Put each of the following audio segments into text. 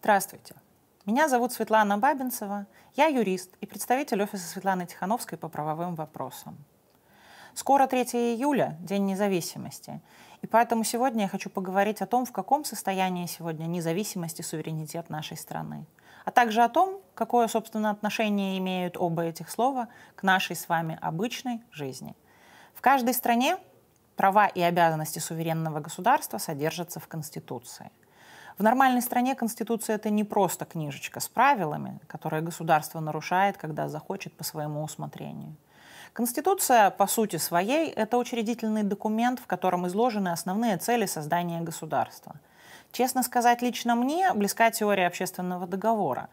Здравствуйте. Меня зовут Светлана Бабинцева. Я юрист и представитель офиса Светланы Тихановской по правовым вопросам. Скоро 3 июля, День независимости. И поэтому сегодня я хочу поговорить о том, в каком состоянии сегодня независимость и суверенитет нашей страны. А также о том, какое, собственно, отношение имеют оба этих слова к нашей с вами обычной жизни. В каждой стране права и обязанности суверенного государства содержатся в Конституции – в нормальной стране Конституция — это не просто книжечка с правилами, которые государство нарушает, когда захочет по своему усмотрению. Конституция, по сути своей, это учредительный документ, в котором изложены основные цели создания государства. Честно сказать, лично мне близка теория общественного договора,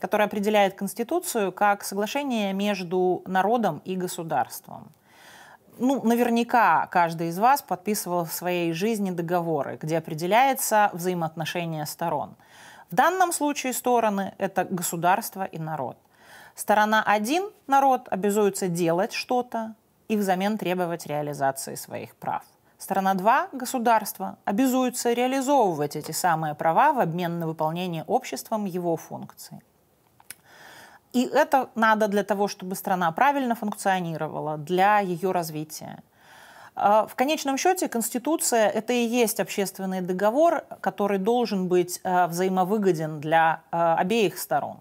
которая определяет Конституцию как соглашение между народом и государством ну, наверняка каждый из вас подписывал в своей жизни договоры, где определяется взаимоотношение сторон. В данном случае стороны – это государство и народ. Сторона один народ, обязуется делать что-то и взамен требовать реализации своих прав. Сторона 2, государство, обязуется реализовывать эти самые права в обмен на выполнение обществом его функций. И это надо для того, чтобы страна правильно функционировала, для ее развития. А, в конечном счете Конституция – это и есть общественный договор, который должен быть а, взаимовыгоден для а, обеих сторон.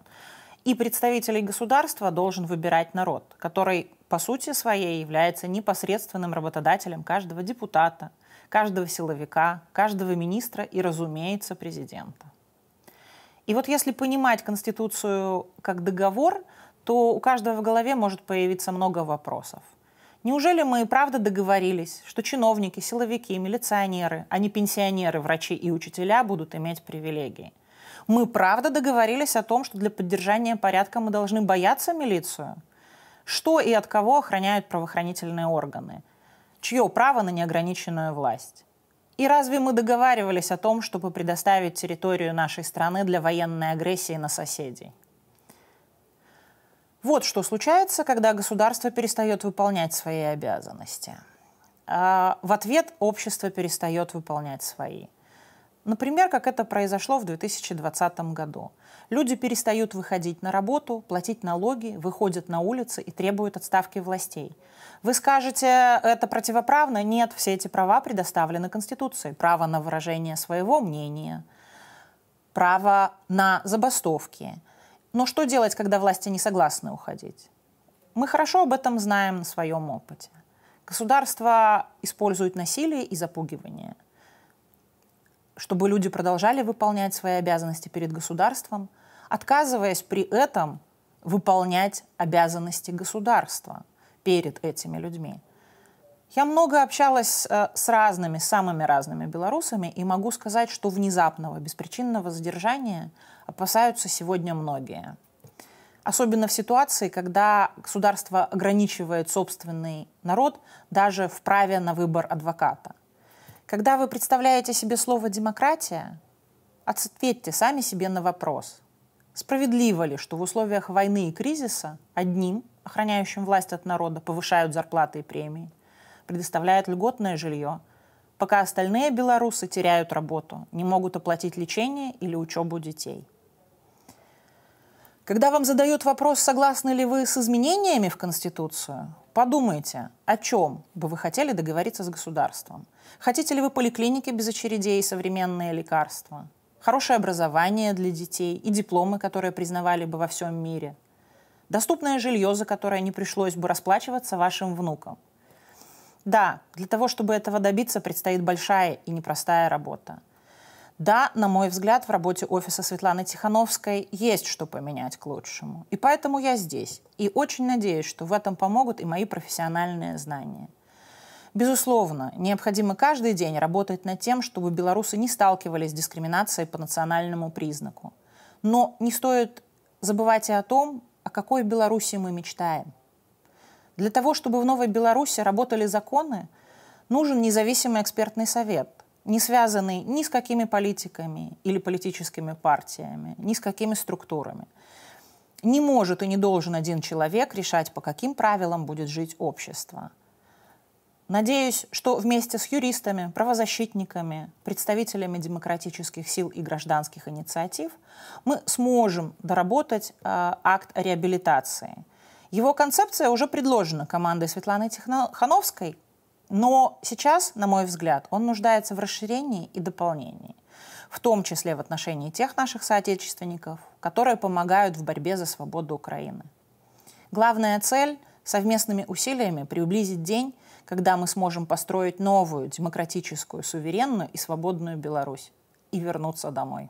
И представителей государства должен выбирать народ, который по сути своей является непосредственным работодателем каждого депутата, каждого силовика, каждого министра и, разумеется, президента. И вот если понимать Конституцию как договор, то у каждого в голове может появиться много вопросов. Неужели мы и правда договорились, что чиновники, силовики, милиционеры, а не пенсионеры, врачи и учителя будут иметь привилегии? Мы правда договорились о том, что для поддержания порядка мы должны бояться милицию? Что и от кого охраняют правоохранительные органы? Чье право на неограниченную власть? И разве мы договаривались о том, чтобы предоставить территорию нашей страны для военной агрессии на соседей? Вот что случается, когда государство перестает выполнять свои обязанности. А в ответ общество перестает выполнять свои. Например, как это произошло в 2020 году. Люди перестают выходить на работу, платить налоги, выходят на улицы и требуют отставки властей. Вы скажете, это противоправно? Нет, все эти права предоставлены Конституцией. Право на выражение своего мнения, право на забастовки. Но что делать, когда власти не согласны уходить? Мы хорошо об этом знаем на своем опыте. Государство использует насилие и запугивание – чтобы люди продолжали выполнять свои обязанности перед государством, отказываясь при этом выполнять обязанности государства перед этими людьми. Я много общалась э, с разными, самыми разными белорусами, и могу сказать, что внезапного, беспричинного задержания опасаются сегодня многие. Особенно в ситуации, когда государство ограничивает собственный народ даже в праве на выбор адвоката. Когда вы представляете себе слово «демократия», ответьте сами себе на вопрос. Справедливо ли, что в условиях войны и кризиса одним, охраняющим власть от народа, повышают зарплаты и премии, предоставляют льготное жилье, пока остальные белорусы теряют работу, не могут оплатить лечение или учебу детей – когда вам задают вопрос, согласны ли вы с изменениями в Конституцию, подумайте, о чем бы вы хотели договориться с государством. Хотите ли вы поликлиники без очередей и современные лекарства? Хорошее образование для детей и дипломы, которые признавали бы во всем мире. Доступное жилье, за которое не пришлось бы расплачиваться вашим внукам. Да, для того, чтобы этого добиться, предстоит большая и непростая работа. Да, на мой взгляд, в работе офиса Светланы Тихановской есть что поменять к лучшему. И поэтому я здесь. И очень надеюсь, что в этом помогут и мои профессиональные знания. Безусловно, необходимо каждый день работать над тем, чтобы белорусы не сталкивались с дискриминацией по национальному признаку. Но не стоит забывать и о том, о какой Беларуси мы мечтаем. Для того, чтобы в Новой Беларуси работали законы, нужен независимый экспертный совет – не связанный ни с какими политиками или политическими партиями, ни с какими структурами. Не может и не должен один человек решать, по каким правилам будет жить общество. Надеюсь, что вместе с юристами, правозащитниками, представителями демократических сил и гражданских инициатив мы сможем доработать э, акт реабилитации. Его концепция уже предложена командой Светланы Тихановской но сейчас, на мой взгляд, он нуждается в расширении и дополнении, в том числе в отношении тех наших соотечественников, которые помогают в борьбе за свободу Украины. Главная цель – совместными усилиями приблизить день, когда мы сможем построить новую демократическую, суверенную и свободную Беларусь и вернуться домой.